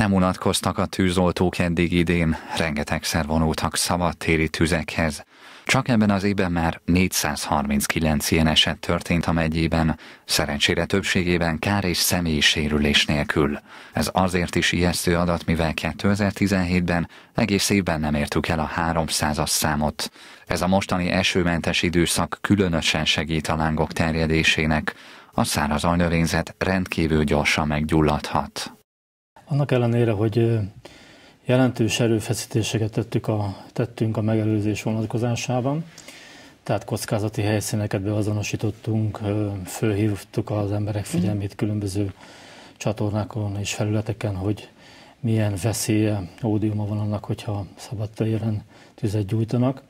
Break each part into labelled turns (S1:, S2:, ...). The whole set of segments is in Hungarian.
S1: Nem unatkoztak a tűzoltók eddig idén, rengetegszer vonultak szabadtéri tüzekhez. Csak ebben az évben már 439 ilyen eset történt a megyében, szerencsére többségében kár és személyi sérülés nélkül. Ez azért is ijesztő adat, mivel 2017-ben egész évben nem értük el a 300-as számot. Ez a mostani esőmentes időszak különösen segít a lángok terjedésének, a száraz ajnövényzet rendkívül gyorsan meggyulladhat.
S2: Annak ellenére, hogy jelentős erőfeszítéseket tettük a, tettünk a megelőzés vonatkozásában, tehát kockázati helyszíneket beazonosítottunk, fölhívtuk az emberek mhm. figyelmét különböző csatornákon és felületeken, hogy milyen veszélye, ódiuma van annak, hogyha szabadtéren tüzet gyújtanak.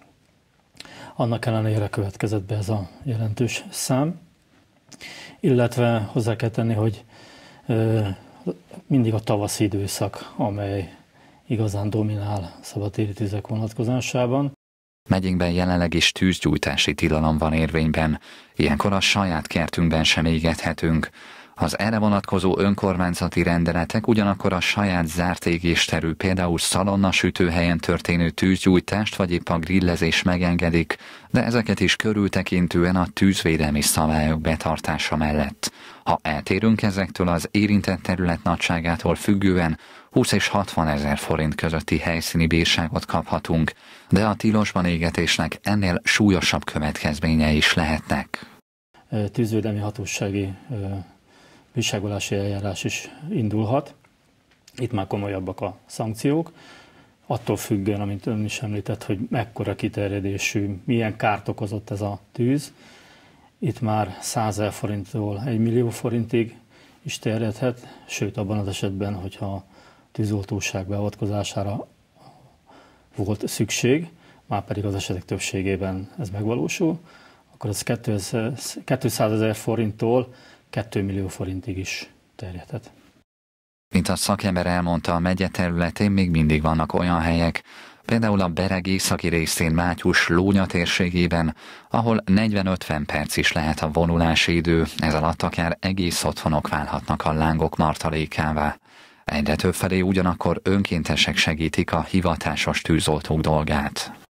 S2: Annak ellenére következett be ez a jelentős szám. Illetve hozzá kell tenni, hogy mindig a tavaszi időszak, amely igazán dominál szabadtéri tüzek vonatkozásában.
S1: Megyénkben jelenleg is tűzgyújtási tilalom van érvényben, ilyenkor a saját kertünkben sem égethetünk, az erre vonatkozó önkormányzati rendeletek ugyanakkor a saját zárt égésterű, például szalonna sütőhelyen történő tűzgyújtást vagy épp a grillezés megengedik, de ezeket is körültekintően a tűzvédelmi szabályok betartása mellett. Ha eltérünk ezektől az érintett terület nagyságától függően, 20 és 60 ezer forint közötti helyszíni bírságot kaphatunk, de a tilosban égetésnek ennél súlyosabb következményei is lehetnek.
S2: Tűzvédelmi hatósági bírságolási eljárás is indulhat. Itt már komolyabbak a szankciók. Attól függően, amit ön is említett, hogy mekkora kiterjedésű, milyen kárt okozott ez a tűz, itt már 100 ezer forinttól 1 millió forintig is terjedhet, sőt abban az esetben, hogyha tűzoltóság beavatkozására volt szükség, már pedig az esetek többségében ez megvalósul, akkor ez 200 ezer forinttól 2 millió forintig is terjedhet.
S1: Mint a szakember elmondta, a megye területén még mindig vannak olyan helyek, például a Bereg északi részén Mátyus Lónya térségében, ahol 40-50 perc is lehet a vonulási idő, ez alatt akár egész otthonok válhatnak a lángok martalékává. Egyre több felé ugyanakkor önkéntesek segítik a hivatásos tűzoltók dolgát.